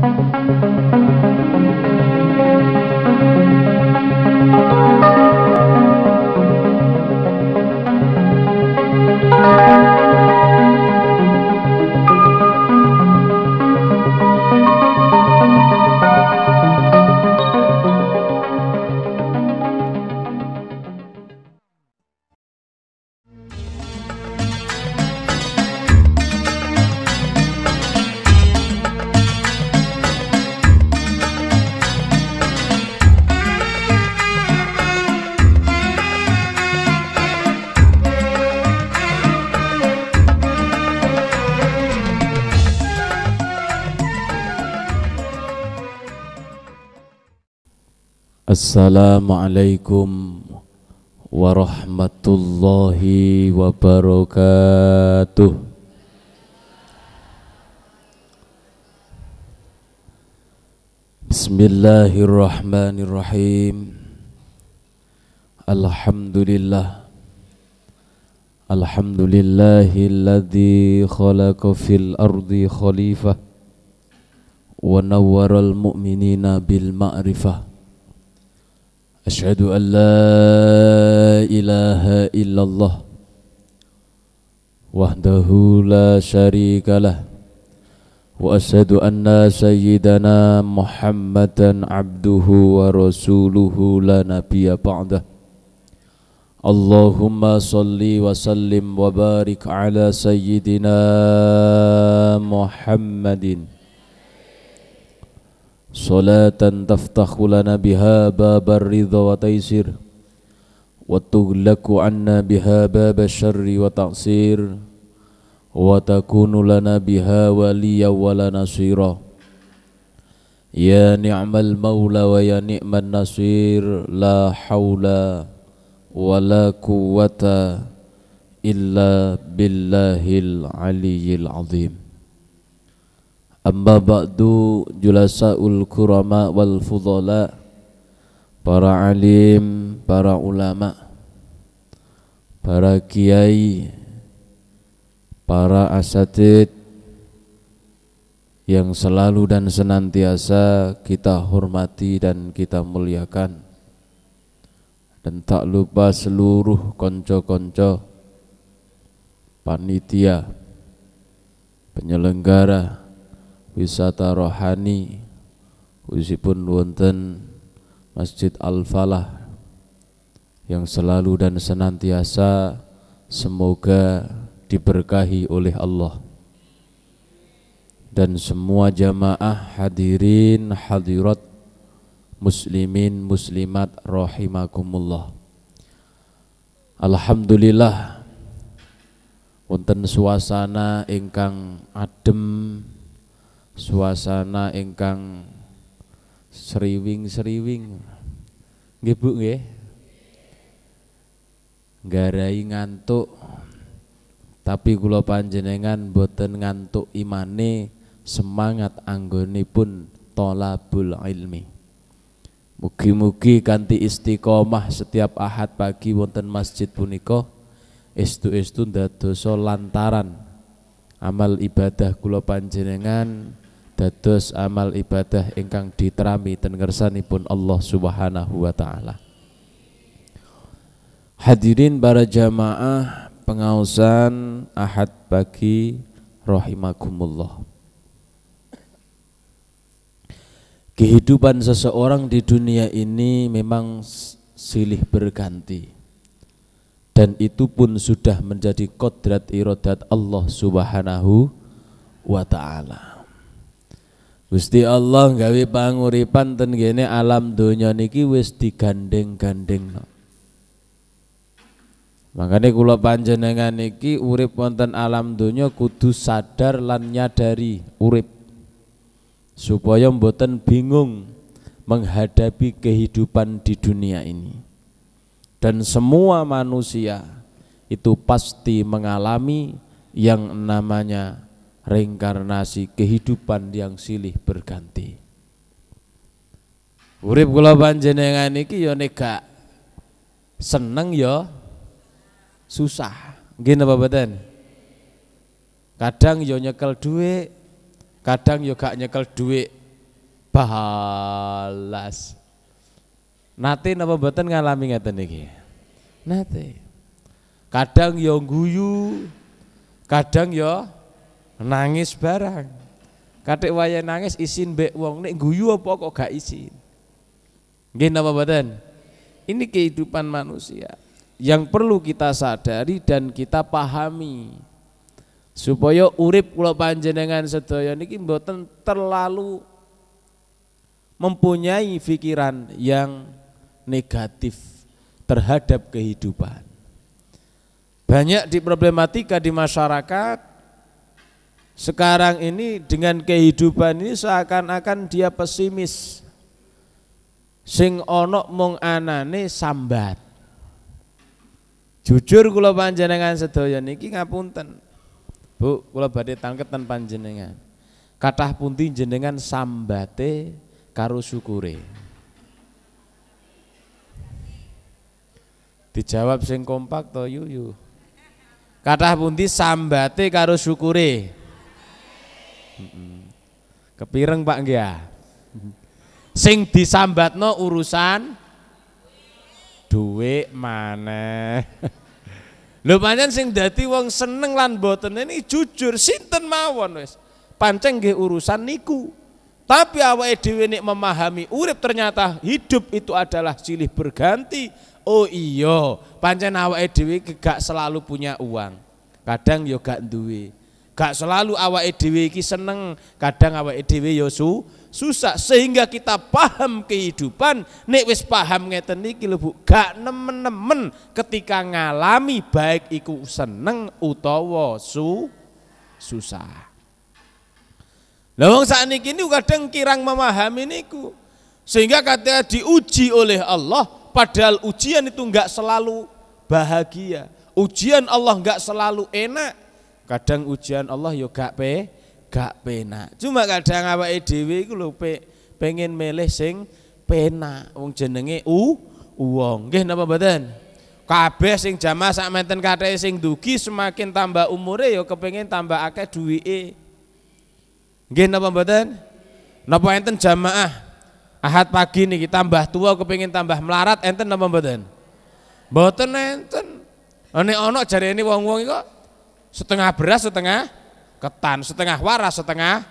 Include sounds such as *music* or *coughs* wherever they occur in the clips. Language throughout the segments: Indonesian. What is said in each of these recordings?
Thank you. Assalamualaikum warahmatullahi wabarakatuh Bismillahirrahmanirrahim Alhamdulillah Alhamdulillahilladzi khalaqa fil ardi khalifah wa nawwaral mu'minina bil ma'rifah أشهد أن لا إله إلا الله وحده لا شريك له وأشهد أن سيدنا محمدا عبده ورسوله لا نبي بعده اللهم صل وسلم وبارك على سيدنا محمد صلاة تفتح لنا بها باب الرضا وتيسير وتغلق عنا بها باب الشر وتعسير وتكون لنا بها وليا ولا نصيرا يا نعم المولى ويا نعم النصير لا حول ولا قوة إلا بالله العلي العظيم Amma ba'du julasaul kurama wal fudhala Para alim, para ulama Para kiai Para asatid Yang selalu dan senantiasa kita hormati dan kita muliakan Dan tak lupa seluruh konco-konco Panitia Penyelenggara wisata rohani khususipun wonten Masjid Al-Falah yang selalu dan senantiasa semoga diberkahi oleh Allah dan semua jamaah hadirin hadirat muslimin muslimat rahimakumullah Alhamdulillah wonten suasana ingkang adem suasana ingkang seriwing, seriwing Nggih Bu nggih. Garai ngantuk. Tapi kula panjenengan boten ngantuk imane, semangat anggonipun tolabul ilmi. Mugi-mugi kanti istiqomah setiap Ahad pagi wonten masjid punika estu-estu ndadosa lantaran amal ibadah kula panjenengan dados amal ibadah ingkang diterami ten pun Allah Subhanahu wa taala. Hadirin para jamaah pengausan Ahad bagi rahimakumullah. Kehidupan seseorang di dunia ini memang silih berganti dan itu pun sudah menjadi kodrat irodat Allah Subhanahu wa taala. Gusti Allah gawe panguripan ten gene alam donya niki wis digandeng gandeng, Makanya kula panjenengan niki urip wonten alam donya kudu sadar lan nyadari urip supaya mboten bingung menghadapi kehidupan di dunia ini. Dan semua manusia itu pasti mengalami yang namanya reinkarnasi kehidupan yang silih berganti urip kula panjenengan iki ya gak seneng ya susah nggih napa boten? kadang ya nyekel duit, kadang ya gak nyekel duit. balas nate napa boten ngalami ngeten niki? nate kadang ya guyu kadang ya nangis barang katik waya nangis isin mbek wong nek guyu apa kok gak isin nggih napa badan ini kehidupan manusia yang perlu kita sadari dan kita pahami supaya urip kula panjenengan sedaya niki mboten terlalu mempunyai pikiran yang negatif terhadap kehidupan banyak di problematika di masyarakat sekarang ini dengan kehidupan ini seakan-akan dia pesimis. Sing onok mung anane sambat. Jujur kula panjenengan sedaya niki ngapunten. Bu, kula badhe tangketen panjenengan. Kathah pundi jenengan sambate karo syukure. Dijawab sing kompak to yuyu. Kathah pundi sambate karo syukure. Kepireng Pak nggih ya. Sing no urusan duit mana *laughs* Lho pancen sing dati wong seneng lan boten ini jujur sinten mawon wis. Pancen nggih urusan niku. Tapi awake dhewe nek memahami urip ternyata hidup itu adalah silih berganti. Oh iya, pancen awake dhewe gak selalu punya uang. Kadang yo ya gak duit Gak selalu awa edwi iki seneng, kadang awa edwi yosu ya susah sehingga kita paham kehidupan. Nek wis paham ngeten iki lho gak nemen-nemen ketika ngalami baik iku seneng utawa su susah. lawang wong sakniki niku kadang kirang memahami niku. Sehingga katanya diuji oleh Allah padahal ujian itu enggak selalu bahagia. Ujian Allah enggak selalu enak Kadang ujian Allah yo gak pe, gak penak. Cuma kadang apa dhewe iku lho pe, pengen milih sing penak. Wong jenenge u wong. Nggih napa mboten? Kabeh sing jamaah sak menten kathah sing dugi semakin tambah umure ya kepengin tambah akeh duwike. Nggih napa mboten? Napa enten jamaah Ahad pagi niki tambah tua kepengin tambah melarat enten napa mboten? Mboten enten. ono jari ini wong-wong iko. Setengah beras, setengah ketan, setengah waras, setengah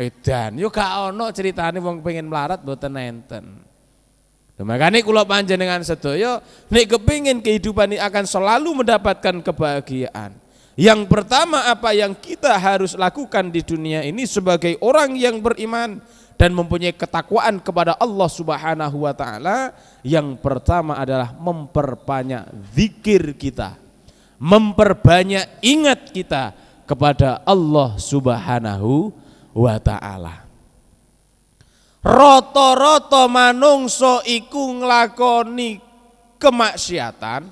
edan. Yo gak ono ceritane mau pengen melarat boten enten. Makanya kula panjenengan sedaya nek kepingin kehidupan ini akan selalu mendapatkan kebahagiaan. Yang pertama apa yang kita harus lakukan di dunia ini sebagai orang yang beriman dan mempunyai ketakwaan kepada Allah Subhanahu wa taala, yang pertama adalah memperbanyak zikir kita memperbanyak ingat kita kepada Allah Subhanahu wa taala. Roto-roto manungso iku nglakoni kemaksiatan,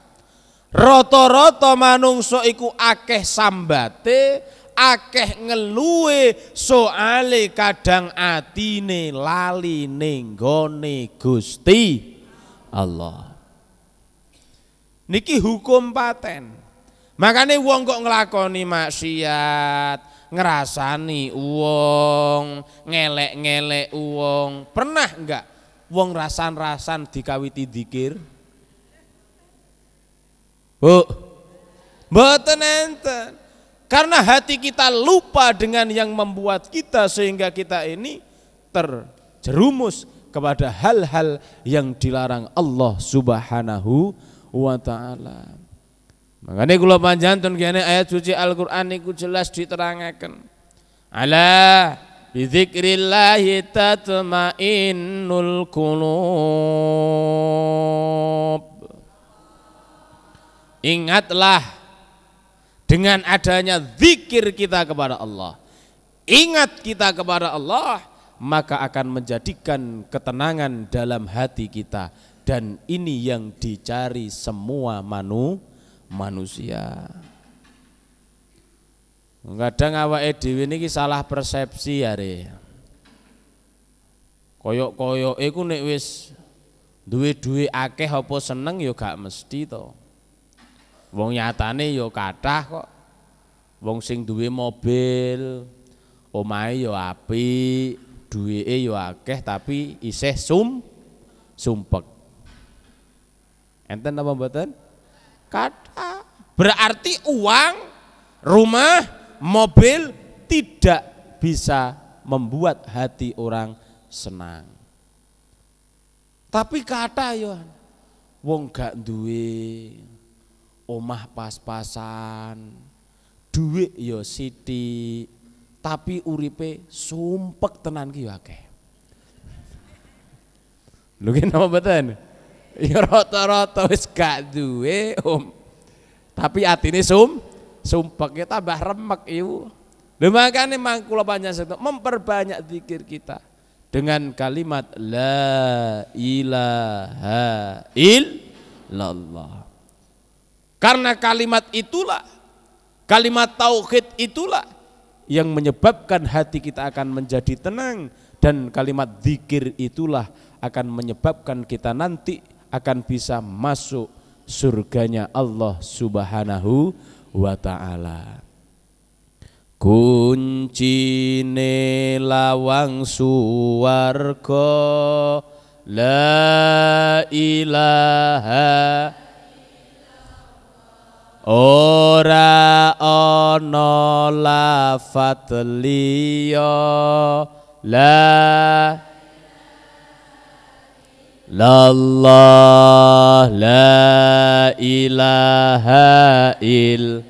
roto-roto manungso iku akeh sambate, akeh ngeluwe soale kadang atine lali nenggone Gusti Allah. Niki hukum paten. Makanya wong kok ngelakoni maksiat, ngerasani uang, ngelek-ngelek uang. Pernah enggak wong rasan-rasan dikawiti dikir? Bu. Mboten enten. Karena hati kita lupa dengan yang membuat kita sehingga kita ini terjerumus kepada hal-hal yang dilarang Allah Subhanahu wa taala. Makanya kula panjantun kini ayat suci Al-Qur'an niku jelas Allah Ala bidzikrillahi tatma'innul kulub Ingatlah dengan adanya zikir kita kepada Allah. Ingat kita kepada Allah, maka akan menjadikan ketenangan dalam hati kita dan ini yang dicari semua manusia manusia. Kadang edw ini niki salah persepsi re koyok koyok, eku nek wis duwe-duwe akeh apa seneng yo ya gak mesti to. Wong nyatane yo ya kathah kok. Wong sing duwe mobil, omai omahe api ya apik, duweke yo akeh tapi isih sum sumpek. Enten apa mboten? kata. Berarti uang, rumah, mobil tidak bisa membuat hati orang senang. Tapi kata yo, wong gak duwe, omah pas-pasan, duit yo ya siti, tapi uripe sumpek tenan ki akeh. Lho napa mboten? ya rata-rata wis gak duwe om. Tapi atine sum sumpek ya tambah remek iku. Lha makane mangkula panjenengan memperbanyak zikir kita dengan kalimat la ilaha illallah. Karena kalimat itulah kalimat tauhid itulah yang menyebabkan hati kita akan menjadi tenang dan kalimat zikir itulah akan menyebabkan kita nanti akan bisa masuk surganya Allah Subhanahu wa taala. Kuncine lawang suwarga la ilaha ora ana lafat liya la لا الله لا إله إلا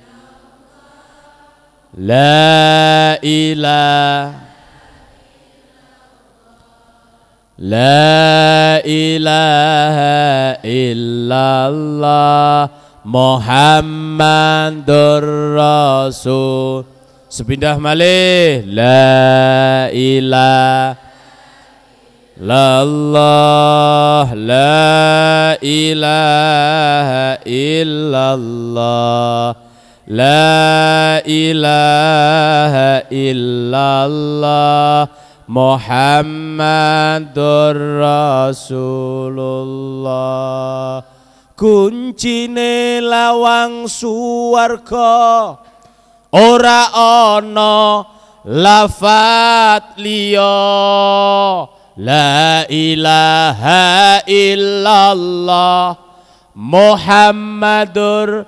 لا إله لا إله إلا الله محمد الرسول سبحانه ملِّه لا إله La Allah la ilaha illallah La ilaha illallah Muhammadur Rasulullah Kuncine lawang suwarga Ora ono lafat liya La ilaha illallah Muhammadur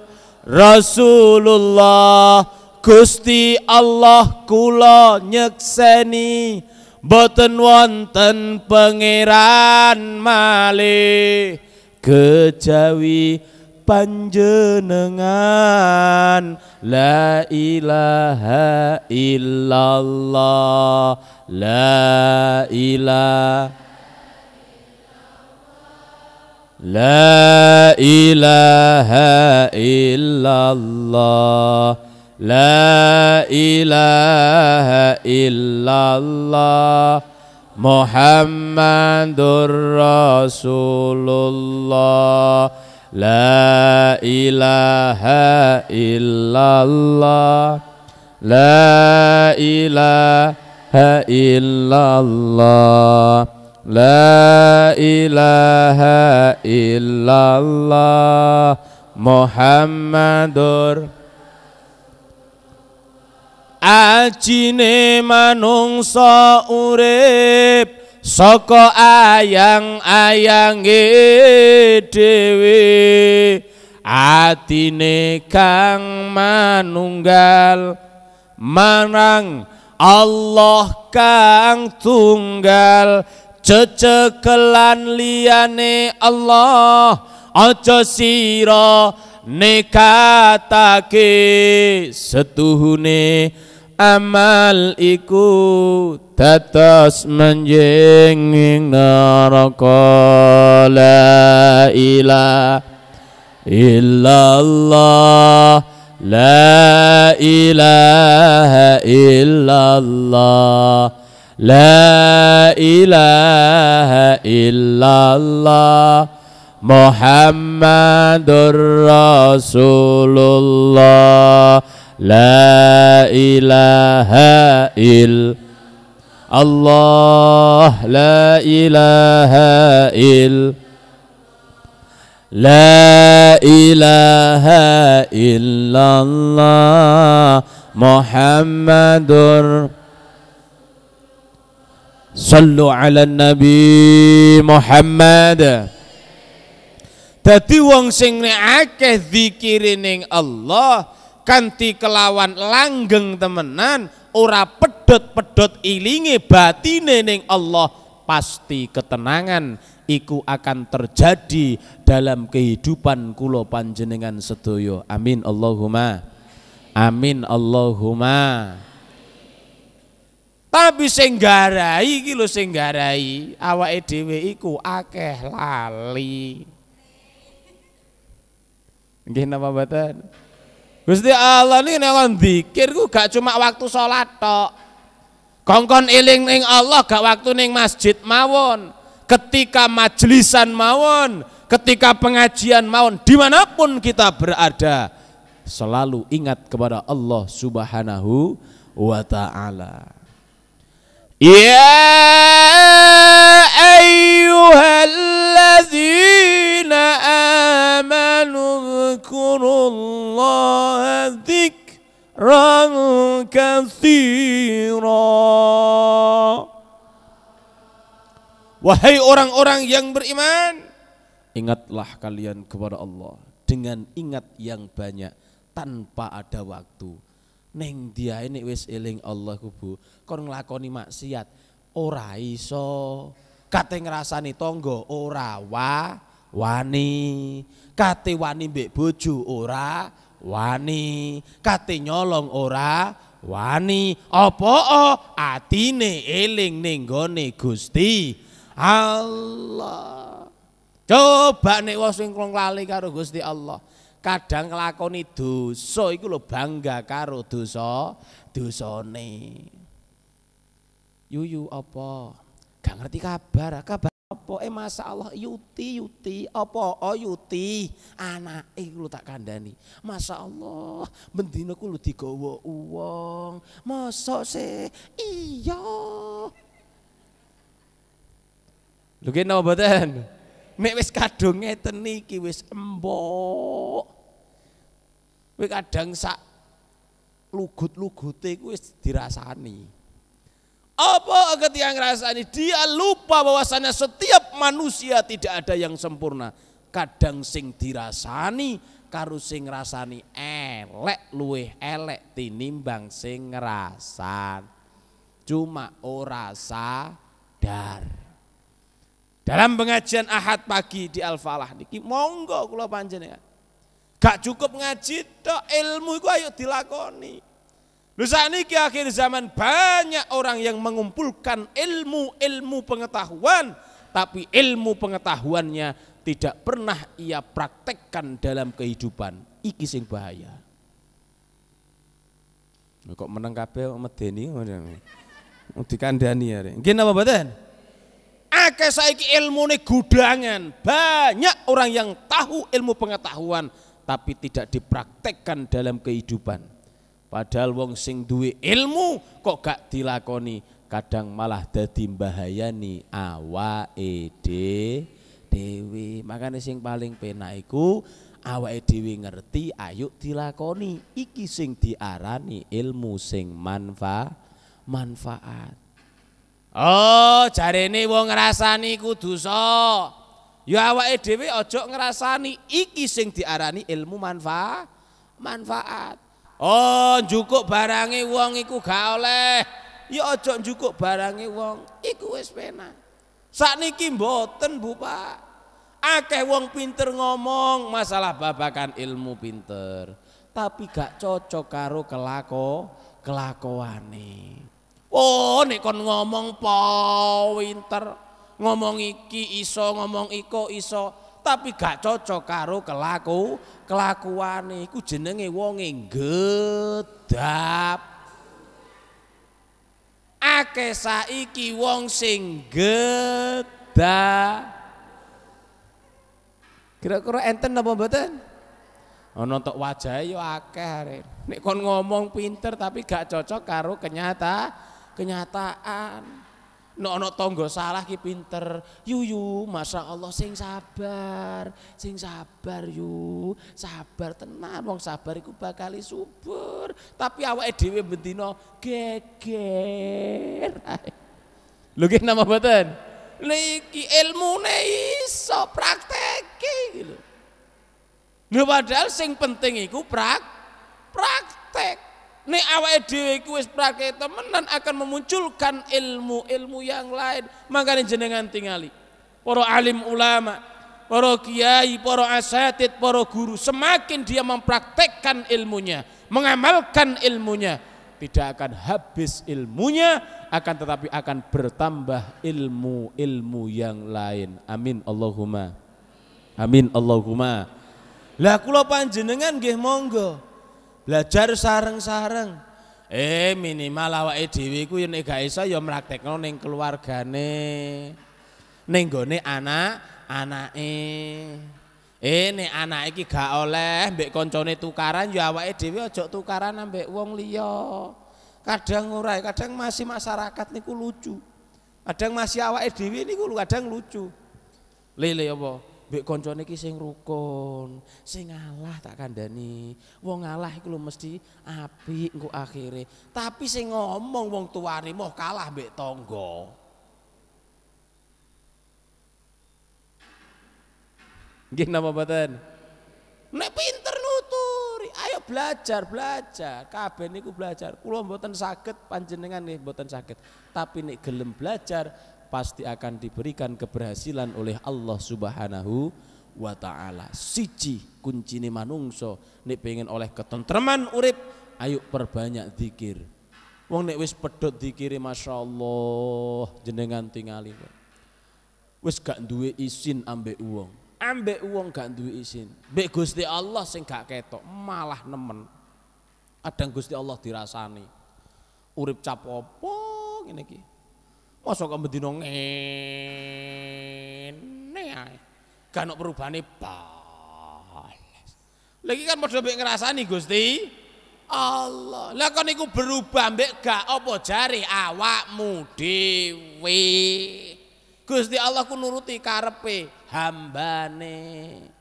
Rasulullah Gusti Allah kula nyekseni boten wonten pangeran malih kejawi panjenengan La ilaha illallah La ilaha La ilaha illallah La ilaha illallah Muhammadur Rasulullah La ilaha illallah La ilaha illallah La ilaha illallah Muhammadur Ajine manungsa urip Soko ayang ayangi dewi Atine kang manunggal Manang Allah kang tunggal Cecekelan liyane Allah Ojo siro nekatake setuhune Setuhune amal iku dados menjing ing neraka la ilaha illallah la ilaha illallah la ilaha illallah Muhammadur Rasulullah La ilaha illallah, La ilaha il La ilaha illallah Muhammadur Sallu ala nabi Muhammad Tadi wong sing akeh zikire ning Allah Kanti kelawan langgeng temenan ora pedot-pedot ilinge batine ning Allah pasti ketenangan iku akan terjadi dalam kehidupan kulo panjenengan sedoyo. amin Allahumma amin Allahumma tapi singgarai iki lho sing awake iku akeh lali nggih napa mboten Gusti Allah ini nengon dikir gue gak cuma waktu sholat tok kongkon iling ning Allah gak waktu ning masjid mawon ketika majelisan mawon ketika pengajian mawon dimanapun kita berada selalu ingat kepada Allah subhanahu wa ta'ala يا أيها الذين آمنوا اذكروا الله ذكرا كثيرا Wahai orang-orang yang beriman, ingatlah kalian kepada Allah dengan ingat yang banyak tanpa ada waktu Neng dia ini wis eling Allah kubu, kon nglakoni maksiat ora iso. Kate ngrasani tonggo ora wa wani. Kate wani mbek bojo ora wani. Kate nyolong ora wani. Apa atine eling neng goni Gusti Allah. Coba nek wong sing lali karo Gusti Allah kadang lakoni dosa iku lho bangga karo dosa dosane. Yuyu apa? Gak ngerti kabar, ah, kabar apa? Eh masa Allah yuti yuti apa? Oh yuti anak eh lu tak kandani. Masa Allah bendina ku lu tiga uang. Masa sih? Iya. lu kenapa mboten? Nek wis kadung ngeten embok. Kowe kadang sak lugut-lugute kuwi dirasani. Apa ketika ngerasani dia lupa bahwasannya setiap manusia tidak ada yang sempurna. Kadang sing dirasani karo sing ngrasani elek luweh elek tinimbang sing ngerasan. Cuma ora sadar. Dalam pengajian Ahad pagi di Al-Falah niki monggo kula panjenengan Gak cukup ngaji tok ilmu itu ayo dilakoni. Lu ke akhir zaman banyak orang yang mengumpulkan ilmu-ilmu pengetahuan tapi ilmu pengetahuannya tidak pernah ia praktekkan dalam kehidupan. Iki sing bahaya. Kok meneng kabeh medeni ngono. Dikandani ya. Nggih napa mboten? Akeh saiki ilmune gudangan. Banyak orang yang tahu ilmu pengetahuan tapi tidak dipraktekkan dalam kehidupan. Padahal wong sing duwe ilmu kok gak dilakoni, kadang malah dadi mbahayani awake dhewe. Makane sing paling penak iku awake dhewe ngerti ayo dilakoni. Iki sing diarani ilmu sing manfa manfaat. Oh, jarene wong ngrasani kudu sok Ya awake dhewe aja ngrasani iki sing diarani ilmu manfaat. Manfaat. Oh, cukup barangi wong iku gak oleh. Ya aja njukuk barangi wong, iku wis penak. Sakniki mboten, Bu Pak. Akeh wong pinter ngomong masalah babakan ilmu pinter, tapi gak cocok karo kelako kelakuane. Oh, nek kon ngomong pinter, ngomong iki iso ngomong iko iso tapi gak cocok karo kelaku kelakuane iku jenenge wonge gedap ake saiki wong sing gedap kira-kira enten apa mboten ana tok wajahe yo ya akeh nek kon ngomong pinter tapi gak cocok karo kenyata kenyataan nek ana tangga salah ki pinter yuyu Masya Allah sing sabar sing sabar yu sabar tenan wong sabar iku bakal subur tapi awake dhewe bendina geger *laughs* lho nggih nama mboten niki ilmune iso prakteke lho padahal sing penting iku prak Nek awake dhewe iki wis praktek temenan akan memunculkan ilmu-ilmu yang lain. Makanya jenengan tingali. Para alim ulama, para kiai, para asatid, para guru, semakin dia mempraktekkan ilmunya, mengamalkan ilmunya, tidak akan habis ilmunya, akan tetapi akan bertambah ilmu-ilmu yang lain. Amin Allahumma. Amin Allahumma. Lah kula panjenengan nggih monggo Belajar sareng-sareng. Eh minimal awake dhewe ku yen gak iso ya mraktekno ning keluargane. Ning gone anak-anake. Eh nek anak iki gak oleh mbek koncone tukaran ya awake dhewe aja tukaran ambek wong liya. Kadang ora, kadang masih masyarakat niku lucu. Kadang masih awake dhewe niku kadang lucu. Lele ya apa? mbek koncone iki sing rukun, sing ngalah tak kandhani. Wong ngalah iku lho mesti apik engko akhire. Tapi sing ngomong wong tuane mau kalah mbek tangga. Nggih napa mboten? Nek pinter nuturi, ayo belajar, belajar. Kabeh niku belajar. Kula mboten saged panjenengan nggih mboten saged. Tapi nek gelem belajar pasti akan diberikan keberhasilan oleh Allah Subhanahu wa taala. Siji kuncine manungso nek pengen oleh ketentraman urip, ayo perbanyak zikir. Wong nek wis pedhot zikire masyaallah jenengan tingali kok. Wis gak duwe isin ambek wong. Ambek wong gak duwe isin. Mbek Gusti Allah sing gak ketok, malah nemen. Kadang Gusti Allah dirasani. Urip cap opo ngene iki? Masa kok mendino ngene ae. Kan ora perubane balas. Lagi kan padha mbek ngrasani Gusti Allah. Lah kon niku berubah mbek gak apa jare awakmu dhewe. Gusti Allah ku nuruti karepe hambane.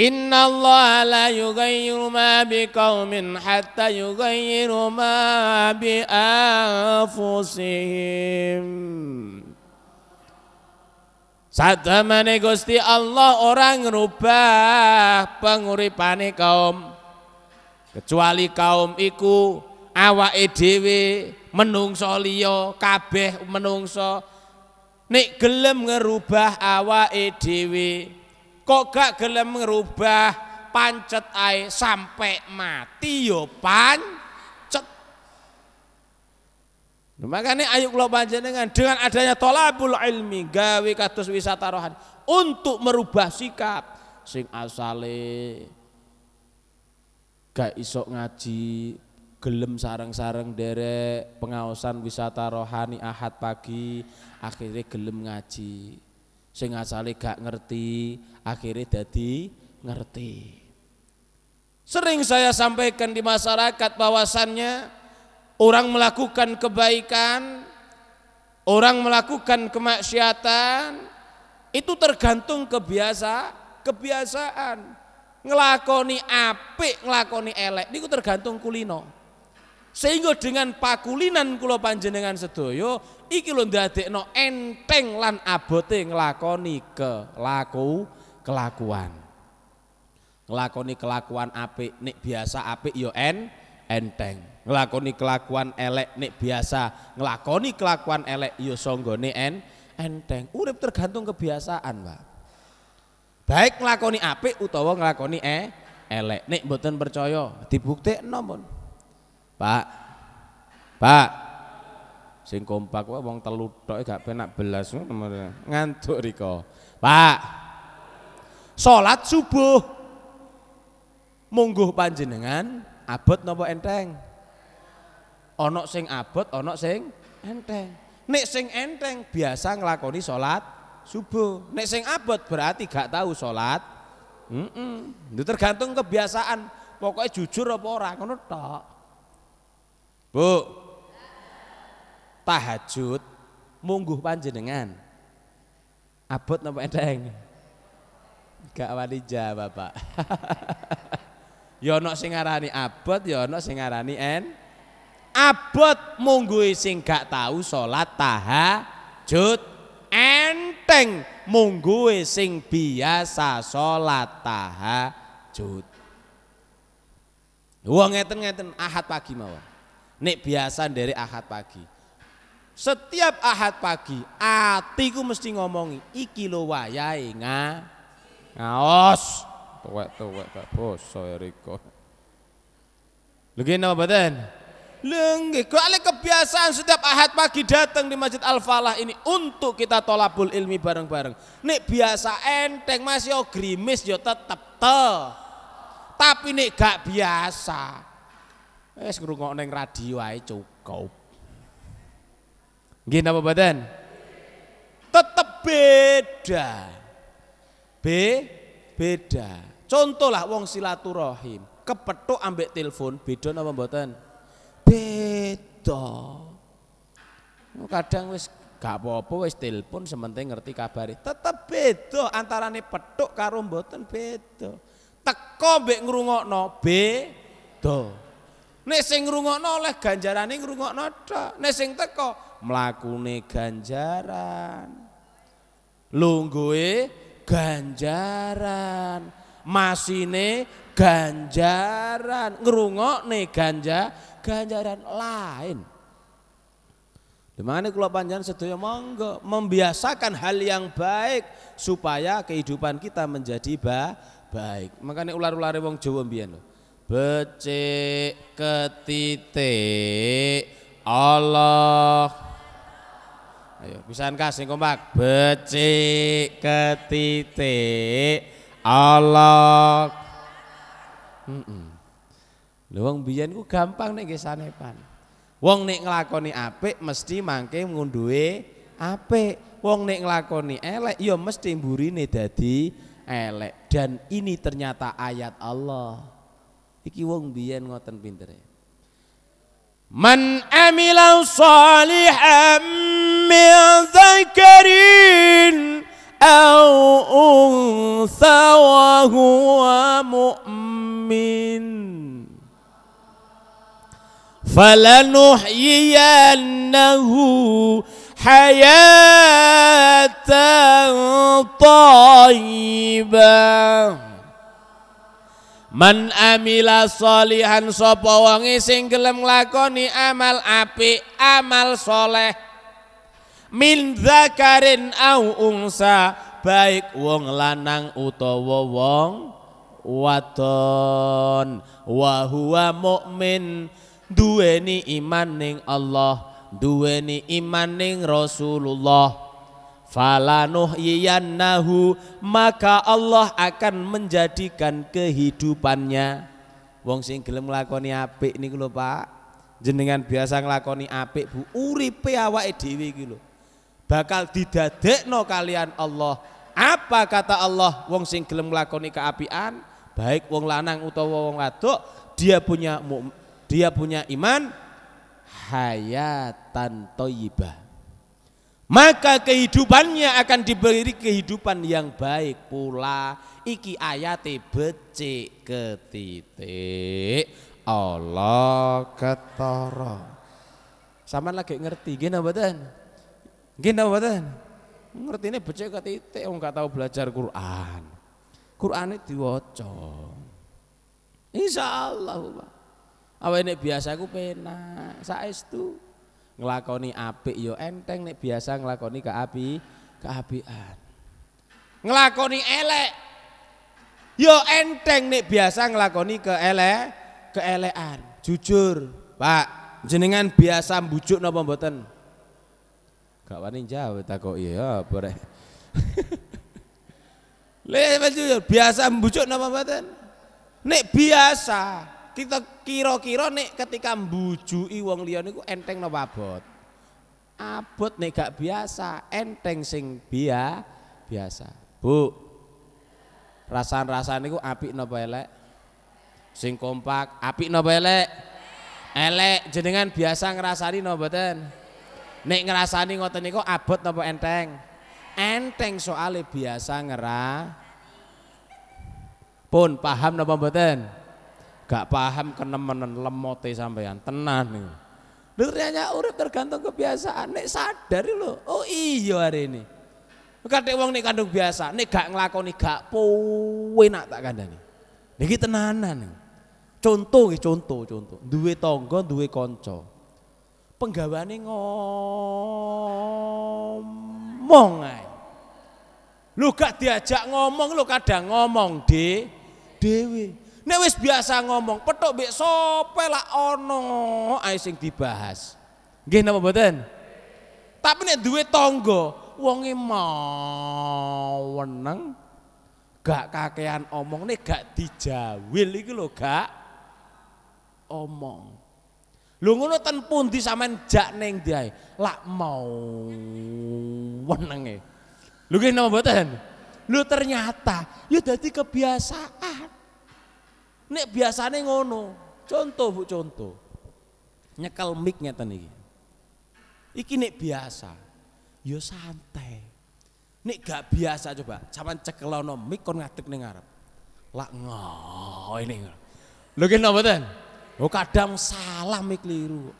Inna Allah la yugayiru ma biqaumin hatta yugayiru ma bi anfusihim. Sadamane Gusti Allah orang ngerubah penguripane kaum kecuali kaum iku awa dhewe menungso liyo kabeh menungso nek gelem ngerubah awa dhewe kok gak gelem ngerubah pancet ae sampai mati yo pan makanya ayo kula panjenengan dengan dengan adanya tolabul ilmi gawe katus wisata rohani untuk merubah sikap sing asale gak isok ngaji gelem sarang-sarang derek pengawasan wisata rohani ahad pagi akhirnya gelem ngaji sing asale gak ngerti akhirnya jadi ngerti sering saya sampaikan di masyarakat bahwasannya orang melakukan kebaikan orang melakukan kemaksiatan itu tergantung kebiasa kebiasaan ngelakoni apik ngelakoni elek itu tergantung kulino sehingga dengan pakulinan Kulo panjenengan sedoyo iki lho no enteng lan abote ke laku kelakuan. ngelakoni kelakuan apik nek biasa apik yo ya en enteng. ngelakoni kelakuan elek nek biasa ngelakoni kelakuan elek yo ya songgo sanggane en enteng. Urip tergantung kebiasaan, Pak. Baik ngelakoni apik utawa ngelakoni e elek. Nek boten percaya dibuktekno, nomon Pak. Pak. Sing kompak wae wong telu tok e gak penak belas ngantuk riko. Pak. Salat subuh. Mungguh panjenengan abot napa enteng? Ana sing abot, ana sing enteng. Nek sing enteng biasa nglakoni salat subuh. Nek sing abot berarti gak tahu salat. Heeh. Mm -mm. Itu tergantung kebiasaan. Pokoknya jujur apa ora ngono tok. Bu. Tahajud mungguh panjenengan. Abot napa enteng? Gak wani jawab, Pak. *laughs* ya ana sing ngarani abot, ya ana sing ngarani en. Abot mungguhi sing gak tahu salat tahajud enteng mungguhe sing biasa salat tahajud. Wong ngeten-ngeten ahad pagi mawon. Nek biasa dari ahad pagi. Setiap ahad pagi, atiku mesti ngomongi, iki lo wayai nga. Ngaos. Tuwek-tuwek gak boso ya Riko. Lagi apa badan? Lenggih, kok ale kebiasaan setiap ahad pagi datang di Masjid Al-Falah ini untuk kita tolabul ilmi bareng-bareng. Nek biasa enteng masih yo grimis yo tetep te. Tapi nek gak biasa, Wis ngrungokno ning radio ae cukup. Nggih napa mboten? Tetep beda. Be beda. Contoh lah wong silaturahim, kepethuk ambek telepon beda napa mboten? Beda. Kadang wis gak apa-apa wis telepon sementing ngerti kabari. Tetep beda antarane petuk karo mboten beda. Teko mbek ngrungokno beda. Nek sing ngrungokno oleh ganjarane ngrungokno tok. Nek sing teko mlakune ganjaran. Lungguhe ganjaran. Masine ganjaran. Ngrungokne ganja ganjaran lain. Dimana kalau panjang sedaya monggo membiasakan hal yang baik supaya kehidupan kita menjadi baik. Makanya ular-ular wong Jawa mbiyen becik ketitik Allah ayo pisan sing kompak becik ketitik Allah mm -mm. Lho biyen ku gampang nih nggih sanepan. Wong nek ngelakoni apik mesti mangke ngunduhe apik. Wong nek nglakoni elek ya mesti mburine dadi elek. Dan ini ternyata ayat Allah. Iki wong biyen ngoten pintere. Man amila salihan min dzakarin aw wa huwa mu'min falanuhyiyannahu hayatan thayyibah Man amila solihan sapa wonge sing gelem nglakoni amal apik, amal soleh. Min zakarin au unsa, baik wong lanang utawa wong waton wa huwa mukmin duweni iman ning Allah, duweni iman ning Rasulullah yiyannahu maka Allah akan menjadikan kehidupannya wong sing gelem nglakoni apik niku lho Pak jenengan biasa nglakoni apik Bu uripe awake dhewe iki lho bakal didadekno kalian Allah apa kata Allah wong sing gelem nglakoni keapian baik wong lanang utawa wong wadok dia punya dia punya iman hayatan thayyibah maka kehidupannya akan diberi kehidupan yang baik pula iki ayate becik ketitik Allah ketara sama lagi ngerti gini badan gini badan ngerti ini becik ketitik nggak tahu belajar Quran Quran itu diwocong Insya Allah apa ini biasa aku penak saya itu ngelakoni api yo ya enteng nih biasa ngelakoni ke api keapian ngelakoni elek yo ya enteng nih biasa ngelakoni ke ele keelean jujur pak jenengan biasa bujuk no mboten gak wani jawab takoki iya boleh Lha *laughs* jujur biasa mbujuk napa mboten nek biasa kita kira-kira nih ketika mbujui wong liya niku enteng napa abot? Abot nih gak biasa, enteng sing bia biasa. Bu. Rasan-rasan niku apik napa elek? Sing kompak, apik napa elek? Elek jenengan biasa ngrasani napa ten? Nek ngrasani ngoten niku abot napa enteng? Enteng soalnya biasa ngera pun paham napa mboten? gak paham kenemenan lemote sampean tenan nih lu ternyata urip tergantung kebiasaan nek sadar lho oh iya hari ini kadek wong nek kandung biasa nek gak nglakoni gak nak tak kandani niki tenanan contoh contoh contoh duwe tangga duwe kanca penggawane ngomong ae lu gak diajak ngomong lu kadang ngomong de dewe Nek wis biasa ngomong, petuk mbek sope lak ono ae sing dibahas. Nggih napa mboten? Tapi nek duwe tangga, wonge mau weneng gak kakean omong nih gak dijawil iki lho gak omong. Lho ngono ten pundi sampean jak ning ndi ae? Lak mau wenenge. Lho nggih napa mboten? Lho ternyata ya dadi kebiasaan. Nek nih, ngono. Contoh Bu, contoh. Nyekel mic ngeten iki. Iki nek biasa. yo ya santai. Nek gak biasa coba, sampean cekelau mic kon ngadeg ning ngarep. Lak ngoh ini. Lho ki napa ten? Oh kadang salam mic keliru.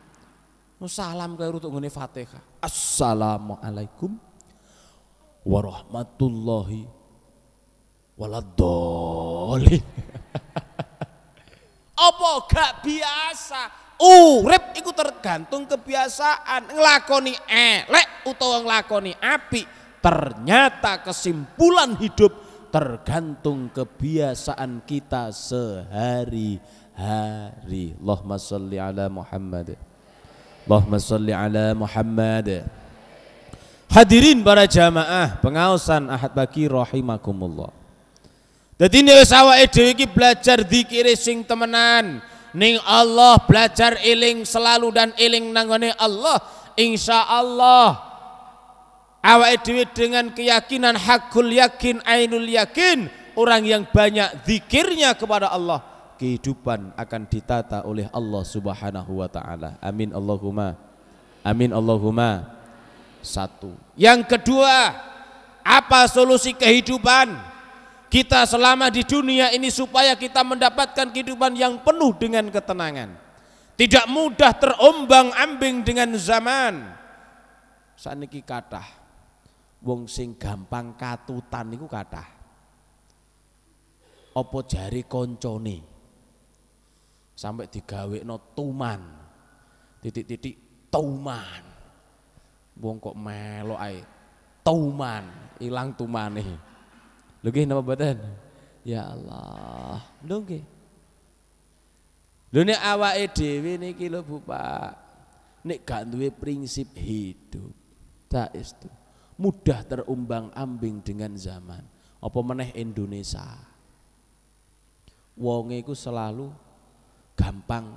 Oh, salam keliru untuk ngene Fatihah. Assalamualaikum warahmatullahi wabarakatuh. Apa gak biasa? Urip itu tergantung kebiasaan. ngelakoni elek utawa ngelakoni api. Ternyata kesimpulan hidup tergantung kebiasaan kita sehari-hari. Allahumma salli ala Muhammad. Allahumma salli ala Muhammad. Hadirin para jamaah, pengawasan Ahad Baki rahimakumullah. Jadi ini wis awake dhewe belajar dikir sing temenan ning Allah belajar iling selalu dan iling nangone Allah insya Allah awake edw dengan keyakinan hakul yakin ainul yakin orang yang banyak zikirnya kepada Allah kehidupan akan ditata oleh Allah Subhanahu wa taala amin Allahumma amin Allahumma satu yang kedua apa solusi kehidupan kita selama di dunia ini supaya kita mendapatkan kehidupan yang penuh dengan ketenangan. Tidak mudah terombang-ambing dengan zaman. Saniki kata, Wong sing gampang katutan niku kata, opo jari koncone. Sampai no tuman. Titik-titik tuman. Wong kok tuman, ae. Tuman, tuman nih. Lugih nama badan. Ya Allah. Lugih. Lune awake dhewe niki lho Bu Pak. Nek gak duwe prinsip hidup. Tak itu. Mudah terumbang-ambing dengan zaman. Apa meneh Indonesia. Wonge iku selalu gampang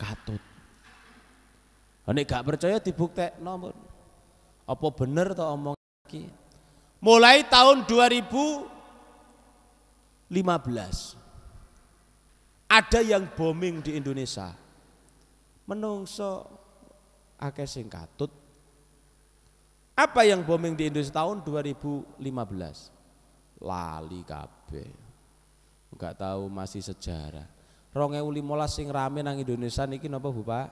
katut. Nek gak percaya dibuktekno. Apa bener to omong iki? mulai tahun 2015 ada yang bombing di Indonesia menungso akeh sing katut apa yang bombing di Indonesia tahun 2015 lali kabe enggak tahu masih sejarah mola sing rame nang Indonesia niki napa Bu Pak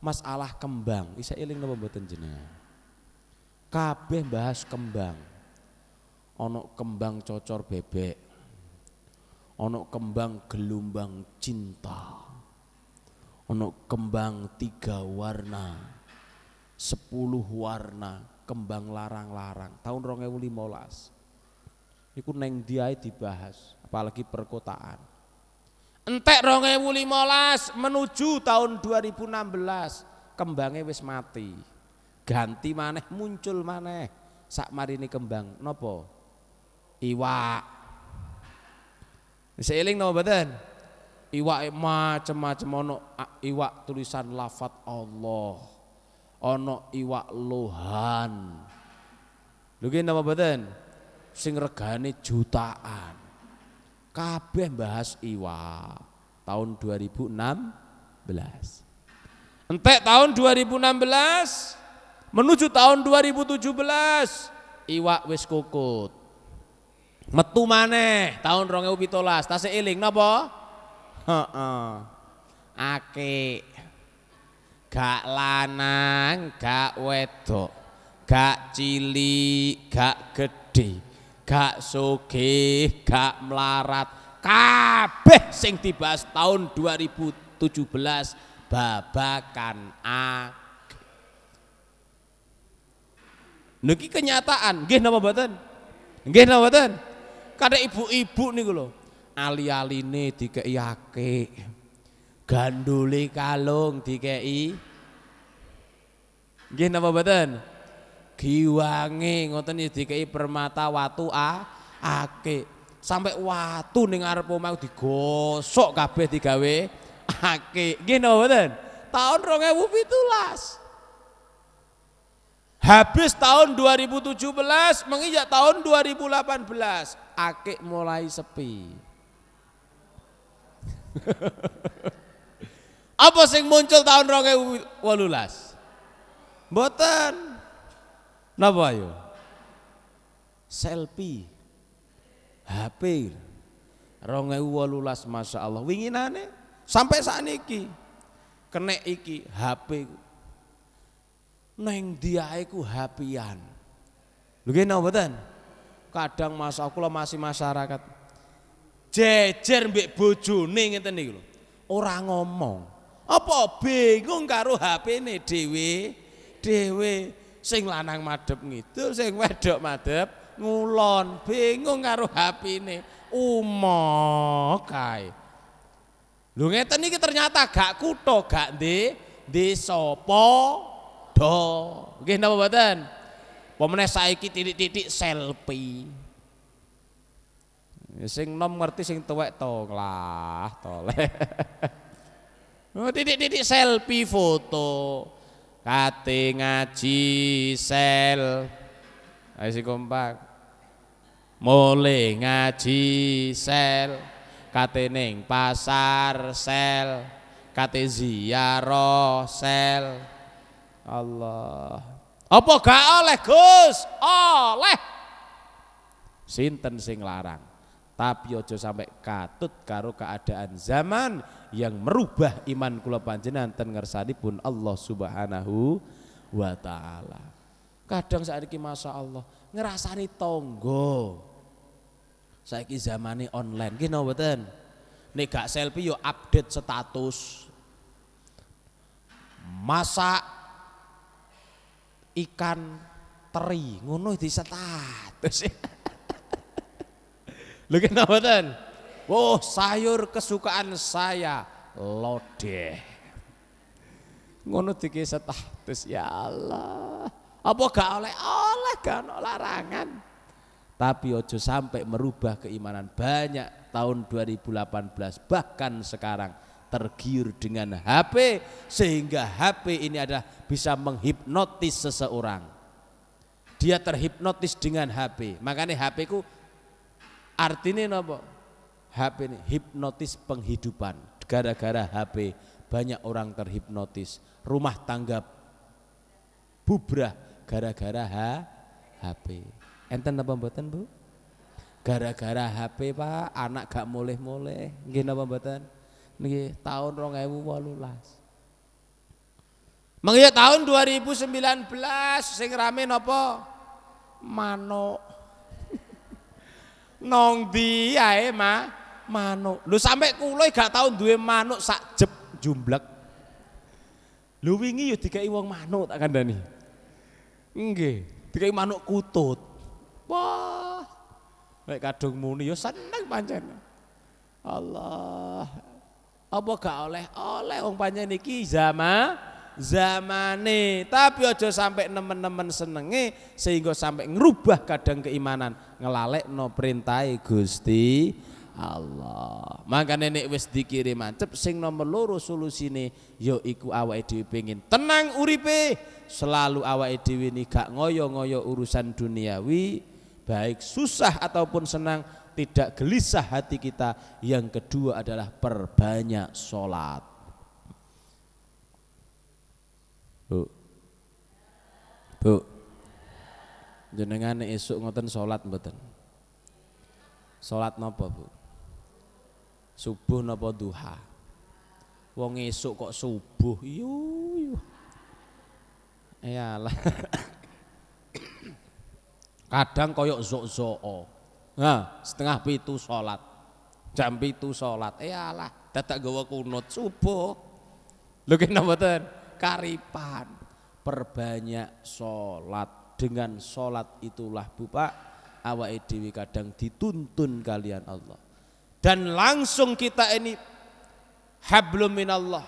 masalah kembang bisa iling napa buatan jenengan kabe bahas kembang Onok kembang cocor bebek onok kembang gelombang cinta onok kembang tiga warna sepuluh warna kembang larang-larang tahun molas, itu neng diai dibahas apalagi perkotaan entek molas menuju tahun 2016 kembangnya wis mati ganti maneh muncul maneh sak marini kembang nopo iwak seiling nama badan Iwak macam-macam ono iwak tulisan lafat Allah ono iwak luhan. Lagi nama badan sing regane jutaan kabeh bahas iwak tahun 2016 entek tahun 2016 menuju tahun 2017 iwak wis kukut metu maneh tahun 2017 tasih eling napa heeh ake gak lanang gak wedok gak cilik gak gede, gak sugih gak melarat kabeh sing dibahas tahun 2017 babakan ake. Niki kenyataan, nggih napa mboten? Nggih napa mboten? kadek ibu-ibu niku lo Ali-aline tiga yake ganduli kalung tiga i, gini apa kiwangi Giwange ngoten ya i permata watu a ake, Sampai watu dengar pemain digosok kabeh digawe ake gini apa badan Tahun tulas Habis tahun 2017 menginjak tahun 2018 akik mulai sepi. *laughs* Apa sing muncul tahun 2018? Mboten. Napa ayo? Selfie. HP. 2018 Masya Allah. Winginane sampai saat iki, Kenek iki HP. Neng diaiku HP-an. Lho napa kadang masa aku masih masyarakat jejer mbek bojone ngeten niku ora ngomong apa bingung karo hp ini dhewe dhewe sing lanang madep ngidul sing wedok madep ngulon bingung karo HP-ne umo kae lho ngeten iki ternyata gak kuto gak di desa do nggih napa mboten Pemenang saiki titik-titik selfie. Ya, sing nom ngerti sing tuwek tong lah tole. *laughs* Oh, titik-titik selfie foto. Kate ngaji sel. Ayo si kompak. Mole ngaji sel. Kate ning pasar sel. Kate ziarah sel. Allah. Apa gak oleh Gus? Oleh. Sinten sing larang. Tapi ojo sampai katut karo keadaan zaman yang merubah iman kula panjenengan ten pun Allah Subhanahu wa taala. Kadang ini masa Allah ngerasani tonggo. zaman ini online ki napa mboten? gak selfie yo update status. Masa ikan teri ngono di status *laughs* lho kenapa ten oh sayur kesukaan saya lodeh ngono di status ya Allah apa gak oleh oleh kan larangan tapi ojo sampai merubah keimanan banyak tahun 2018 bahkan sekarang tergiur dengan HP sehingga HP ini adalah bisa menghipnotis seseorang. Dia terhipnotis dengan HP. Makanya HP ku artinya nopo HP ini hipnotis penghidupan. Gara-gara HP banyak orang terhipnotis. Rumah tangga bubrah gara-gara HP. Enten apa mboten, Bu? Gara-gara HP, Pak, anak gak mulih-mulih. Nggih napa mboten? Nih tahun 2018. Mengki tahun 2019 sing rame nopo mano *laughs* Nong di ae ma mano lu sampai kula gak tau duwe mano sak jep jumblek. Lu wingi yo dikai wong mano tak kandhani. Nge dikai mano kutut. Wah. Nek kadung muni yo seneng pancen. Allah apa gak oleh oleh wong panjen iki zaman zamane tapi aja sampai nemen-nemen senenge sehingga sampai ngerubah kadang keimanan ngelalek no perintai Gusti Allah maka nenek wis dikiri mancep sing nomor loro solusine yo iku awa edwi pengin tenang uripe selalu awa edwi ini gak ngoyo-ngoyo urusan duniawi baik susah ataupun senang tidak gelisah hati kita. Yang kedua adalah perbanyak sholat. Bu, bu, jenengan esok ngoten sholat mboten. Sholat nopo bu? Subuh nopo duha? Wong esok kok subuh, ya Iyalah. *coughs* Kadang koyok zok-zoko. Nah, setengah pitu sholat. Jam pitu sholat. ya Allah tetap gue kunut subuh. lu kene mboten karipan. Perbanyak sholat. Dengan sholat itulah Bapak awa edwi kadang dituntun kalian Allah. Dan langsung kita ini hablum minallah.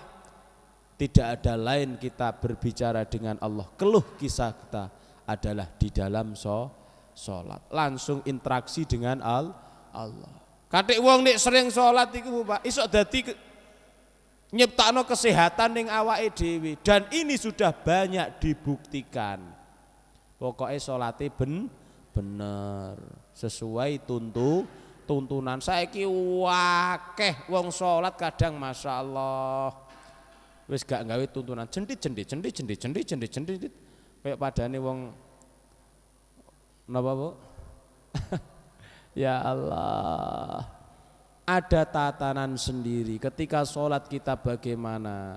Tidak ada lain kita berbicara dengan Allah. Keluh kisah kita adalah di dalam sholat sholat. Langsung interaksi dengan al Allah. katik wong nek sering sholat iku Pak, iso dadi nyiptakno kesehatan ning awake dhewe dan ini sudah banyak dibuktikan. Pokoknya sholatnya ben bener sesuai tuntu tuntunan ki wakeh wong sholat kadang masya Allah wis gak nggawe tuntunan Cendit jendit jendit jendit jendit jendit jendit kayak padane wong Kenapa bu? *laughs* ya Allah ada tatanan sendiri ketika sholat kita bagaimana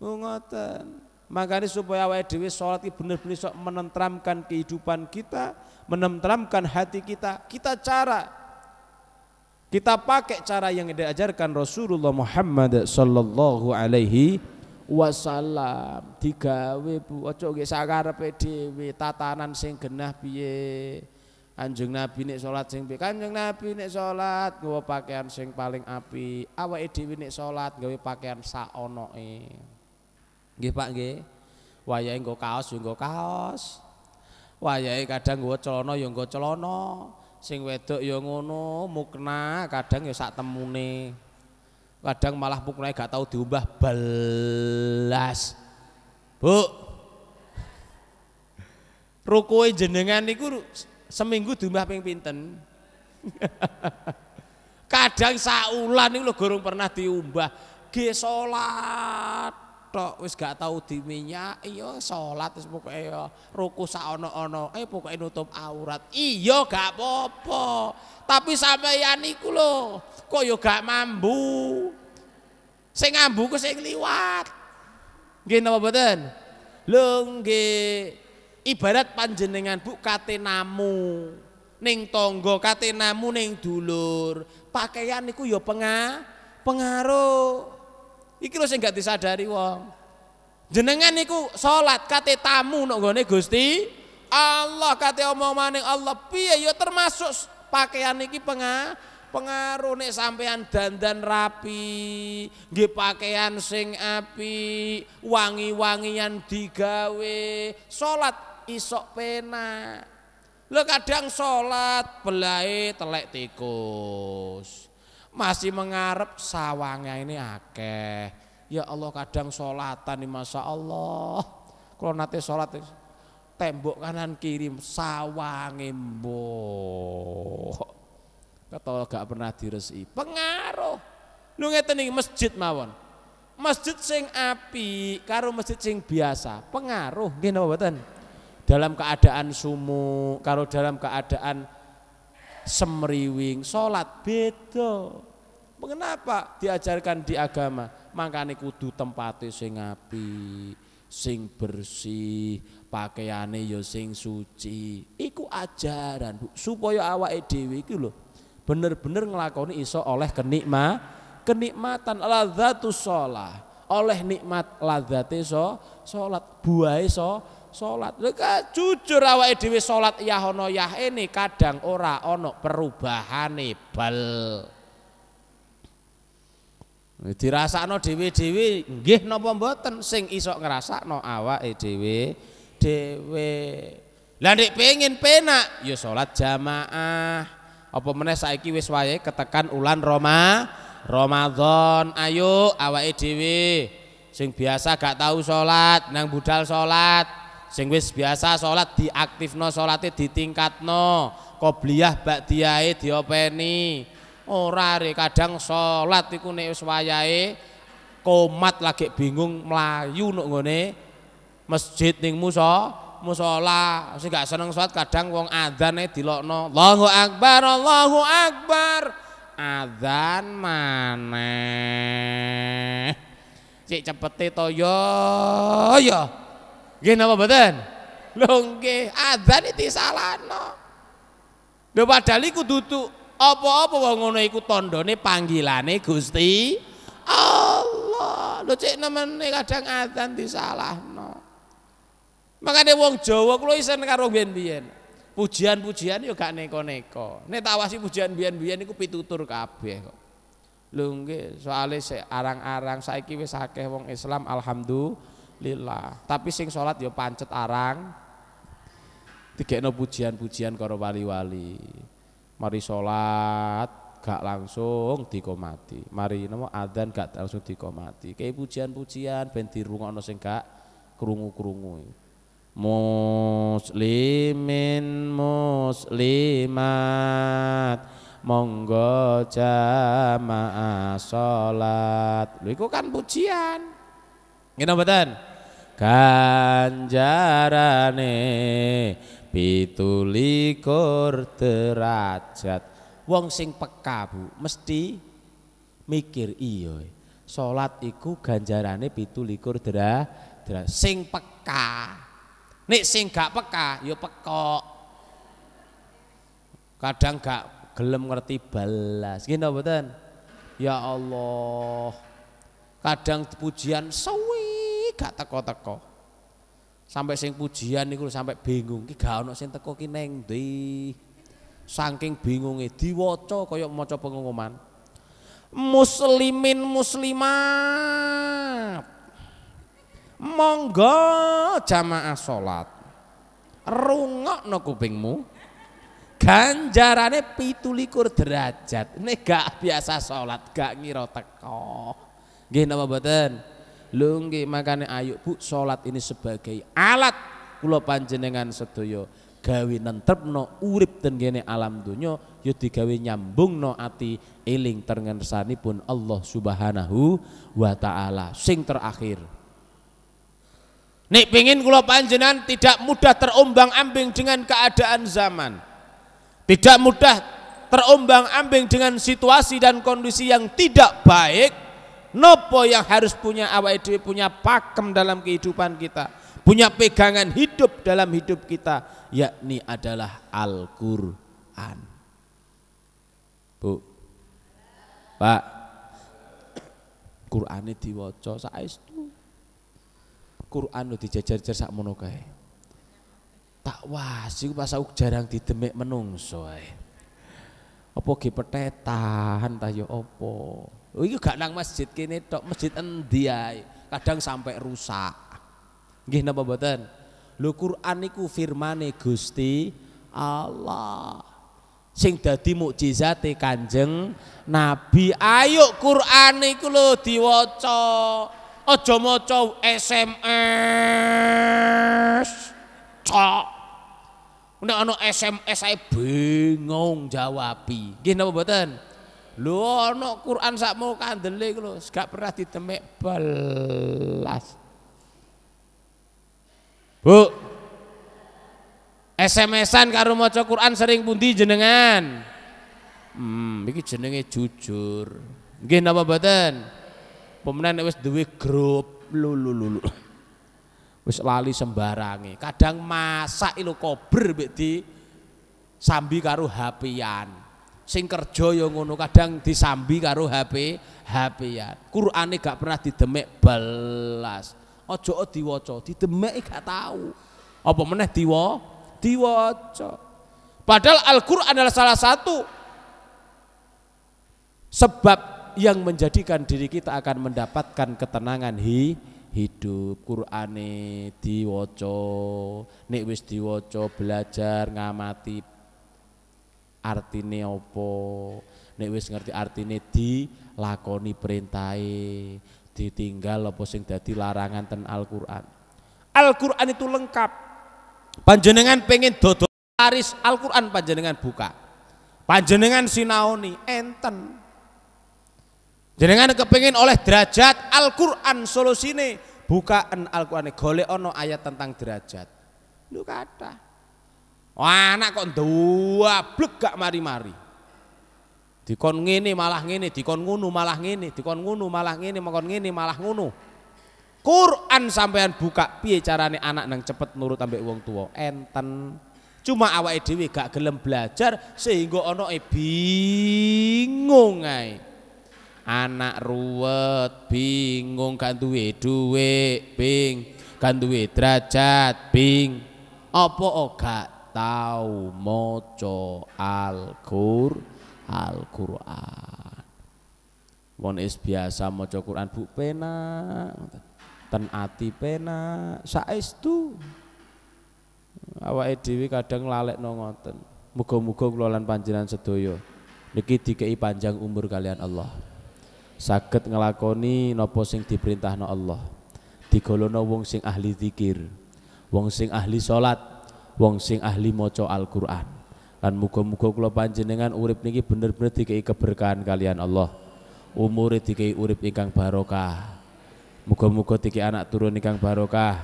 oh, ngoten makanya supaya awal dewi sholat ini benar-benar menentramkan kehidupan kita menentramkan hati kita kita cara kita pakai cara yang diajarkan Rasulullah Muhammad sallallahu alaihi wasallam digawe bu aja nggih sakarepe dhewe tatanan sing genah piye Kanjeng Nabi nek salat sing piye Kanjeng Nabi nek salat gue pakaian sing paling api awa dhewe nek salat gue pakaian sak e Nggih Pak nggih wayahe nggo kaos yo nggo kaos wayahe kadang gue celono yo nggo celana sing wedok yo ngono mukna kadang yo sak temune kadang malah pukulnya gak tahu diubah belas bu rukui jenengan niku seminggu diubah ping pinten *laughs* kadang saulan ini lo gorong pernah diubah ge tok wis gak tau diminyak iya salat wis pokoke ya ruku sak ana-ana eh pokoke nutup aurat iya gak apa-apa tapi sampeyan iku lho kok ya gak mambu sing ngambu ku sing liwat nggih napa mboten lho ibarat panjenengan bu kate namu ning tangga kate namu ning dulur pakaian niku ya pengaruh Iki lho sing gak disadari wong. Jenengan niku salat kate tamu nek gone Gusti Allah kate maning Allah piye ya termasuk pakaian iki penga pengaruh nek sampean dandan rapi, nggih pakaian sing api, wangi-wangian digawe, salat isok penak. Lho kadang salat belae telek tikus masih mengarep sawangnya ini akeh. Ya Allah kadang sholatan nih masa Allah. Kalau nanti sholat tembok kanan kiri sawange mbok. Ketawa gak pernah diresi. Pengaruh. Lu ngerti nih masjid mawon. Masjid sing api karo masjid sing biasa, pengaruh gini napa Dalam keadaan sumu karo dalam keadaan semriwing, sholat beda. Mengapa diajarkan di agama? Mangkani kudu tempatnya sing api, sing bersih, pakaiane yo ya sing suci. Iku ajaran bu. supaya awake dhewe iki loh. bener-bener nglakoni iso oleh kenikma, kenikmatan ladzatus sholat oleh nikmat ladzate so salat buai so sholat. Lha jujur awake dhewe solat ya hono ya ini kadang ora ono perubahan bal. no dhewe-dhewe nggih napa mboten sing iso ngrasakno awake dhewe dhewe. Lah nek pengin pena ya sholat jamaah. Apa meneh saiki wis ketekan ulan Roma Ramadan. Ayo awake dhewe sing biasa gak tahu solat nang budal solat sing wis biasa salat diaktifno salate ditingkatno qobliyah ba'diyae diopeni ora re kadang sholat iku nek wayahe komat lagi bingung melayu nuk masjid ning muso musola sing gak seneng sholat kadang wong adzane dilokno Allahu akbar Allahu akbar adzan mana cek cepetito toyo yo Nggih napa mboten? Lho nggih, adzan iki no. Lho padahal iku dudu apa-apa wong ngono nih tandane panggilane Gusti Allah. Lho cek nemene kadang adzan disalahno. Makane wong Jawa kula isen karo biyen-biyen. Pujian-pujian yo gak neko-neko. Nek tak pujian biyen-biyen iku pitutur kabeh kok. Lho nggih, soalé arang-arang saiki wis akeh wong Islam alhamdulillah lillah. Tapi sing sholat ya pancet arang tiga no pujian-pujian karo wali-wali. Mari sholat, gak langsung dikomati. Mari nemu adzan gak langsung dikomati. Kayak pujian-pujian ben no sing gak kerungu kerungu. Muslimin muslimat monggo jamaah sholat lu kan pujian. Gimana mboten? ganjarane pitulikur derajat wong sing peka Bu mesti mikir iyo. E, salat iku ganjarane pitulikur derajat sing peka nek sing gak peka yo ya pekok kadang gak gelem ngerti balas ngene mboten ya Allah kadang pujian sewi gak teko-teko. Sampai sing pujian niku sampai bingung, ki gak ono sing teko ki neng ndi. Saking bingunge diwaca kaya maca pengumuman. Muslimin muslimat. Monggo jamaah salat. Rungokno kupingmu. ganjarane pitulikur derajat ini gak biasa sholat gak ngiro teko gini apa mboten Lungi makane ayo Bu sholat ini sebagai alat kulo panjenengan sedaya gawe nentrepno urip tenggene alam donya ya digawe no ati terngersani pun Allah Subhanahu wa taala. Sing terakhir. Nik pingin kulo panjenengan tidak mudah terombang-ambing dengan keadaan zaman. Tidak mudah terombang-ambing dengan situasi dan kondisi yang tidak baik Nopo yang harus punya awak dhewe punya pakem dalam kehidupan kita, punya pegangan hidup dalam hidup kita, yakni adalah Al-Qur'an. Bu. Pak. Quran itu Qur'ane saat itu. Qur'an lo dijajar-jajar saat mono Tak wasi pas aku jarang didemek menung soai. Apa ge tayo ta ya apa? Oh iki gak nang masjid kene tok, masjid endi ae. Kadang sampai rusak. Nggih napa mboten? Lho Quran niku firmane Gusti Allah. Sing dadi mukjizate Kanjeng Nabi. Ayo Quran niku lho diwaca. Aja maca SMS. Cok. Nek ana SMS saya bingung jawabi. Nggih napa mboten? Lho ana Quran sakmu kandele iku lho, gak pernah ditemek belas. Bu. SMS-an karo maca Quran sering pundi jenengan? Hmm, iki jenenge jujur. Nggih napa mboten? Pemenan wis duwe grup lulu lulu. Wis lali sembarange. Kadang masak ilu kober mbek di sambi karo hp sing kerja ya ngono kadang disambi karo HP HP ya Qurane gak pernah didemek balas. ojo diwoco, didemek gak tahu apa meneh diwo diwoco. padahal Al-Qur'an adalah salah satu sebab yang menjadikan diri kita akan mendapatkan ketenangan hi hidup Qur'ane diwaca nek wis diwaca belajar ngamati artine apa nek wis ngerti artine lakoni perintai ditinggal apa sing dadi larangan ten Alquran. Alquran itu lengkap panjenengan pengen dodo aris al panjenengan buka panjenengan sinaoni enten jenengan kepengin oleh derajat Alquran quran solusine bukaan Alquran qurane golek ayat tentang derajat lu kata anak kok dua blek gak mari-mari. Dikon ngene malah ngene, dikon ngono malah ngene, dikon ngono malah ngene, mengkon ngene malah ngono. Quran sampean buka piye carane anak nang cepet nurut ambek wong tua enten cuma awake dhewe gak gelem belajar sehingga ana e bingung ae anak ruwet bingung gak duwe duwe bing gak duwe derajat bing apa ora oh, tahu moco Al-Qur Al-Qur'an. Wong is biasa moco Quran bu pena, ten ati penak saestu. Awake dhewe kadang lalekno ngoten. Muga-muga kula lan panjenengan sedaya niki dikei panjang umur kalian Allah. Saged ngelakoni no napa sing no Allah. Digolono wong sing ahli zikir, wong sing ahli salat, wong sing ahli maca Al-Qur'an. Lan muga-muga kula panjenengan urip niki bener-bener dikei keberkahan kalian Allah. Umure dikei urip ingkang barokah. Muga-muga dikei anak turun ingkang barokah.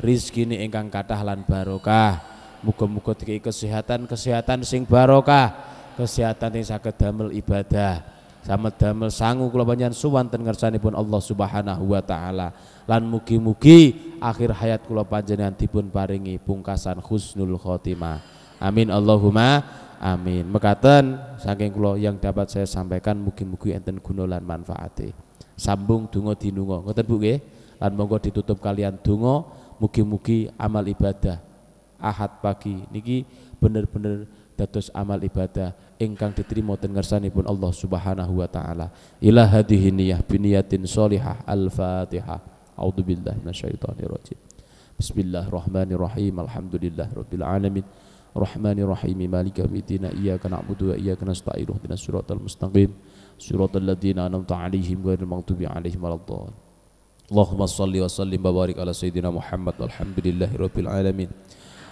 niki ingkang kathah lan barokah. Muga-muga dikei kesehatan-kesehatan sing barokah. Kesehatan sing saged damel ibadah. Sama damel sangu kula panjenengan suwanten ngersanipun Allah Subhanahu wa taala. Lan mugi-mugi akhir hayat kula panjenengan dipun paringi pungkasan husnul khotimah. Amin Allahumma amin. Mekaten saking kula yang dapat saya sampaikan mugi-mugi enten guna lan manfaate. Sambung donga dinunga. Ngoten Bu nggih. Lan monggo ditutup kalian donga mugi-mugi amal ibadah Ahad pagi niki bener-bener dados amal ibadah ingkang diterima ngersani pun Allah Subhanahu wa taala. Ila hadhihi niyah biniyatin solihah Al-Fatihah. A'udzu billahi minasyaitonir rajim. Bismillahirrahmanirrahim. Alhamdulillah rabbil alamin. rahmani Rahim mitina yaumiddin iyyaka na'budu wa iyyaka nasta'in ihdinas siratal mustaqim siratal ladina an'amta 'alaihim ghairil maghdubi 'alaihim waladdallin Allahumma salli wa sallim wa barik ala sayyidina Muhammad walhamdulillahi rabbil alamin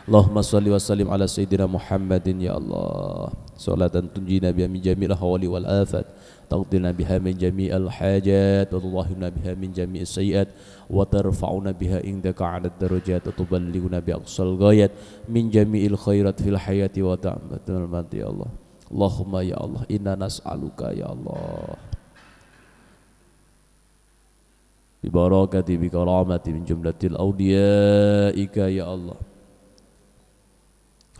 Allahumma salli wa sallim ala sayyidina Muhammadin ya Allah. Salatan tunjina biha min jami'il hawali wal afat. Taqdilna biha min jami'il hajat wa tudahhirna biha min jami'is sayiat wa tarfa'una biha indaka 'ala darajat wa tuballighuna bi aqsal ghayat min jami'il khairat fil hayati wa ta'matul mati ya Allah. Allahumma ya Allah inna nas'aluka ya Allah. ببركة بكرامة من جملة أوليائك يا الله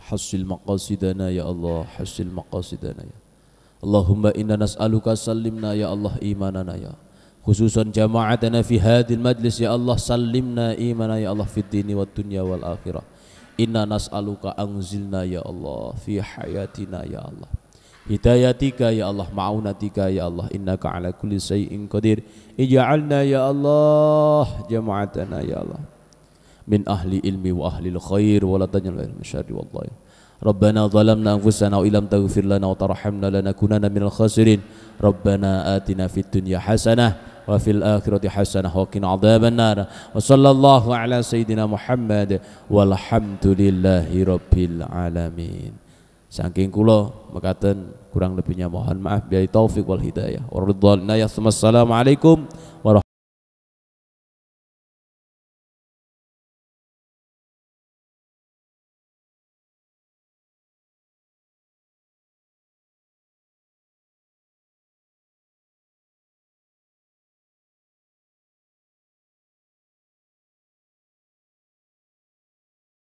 hasil maqasidana ya Allah hasil maqasidana ya Allahumma inna nas'aluka salimna ya Allah imanana ya khususan jama'atana fi hadil majlis ya Allah salimna imana ya Allah fid dini wad dunya wal akhirah inna nas'aluka angzilna ya Allah fi hayatina ya Allah hidayatika ya Allah Maunatika ya Allah innaka ala kulli shay'in qadir ij'alna ya Allah jama'atana ya Allah من أهل العلم وأهل الخير ولا تجعل غير من شر والله ربنا ظلمنا أنفسنا وإن لم تغفر لنا وترحمنا لنكونن من الخاسرين ربنا آتنا في الدنيا حسنة وفي الآخرة حسنة وقنا عذاب النار وصلى الله على سيدنا محمد والحمد لله رب العالمين Saking kulo mekaten kurang lebihnya mohon maaf biar taufik wal hidayah. Waridhal inayah. Assalamualaikum warahmatullahi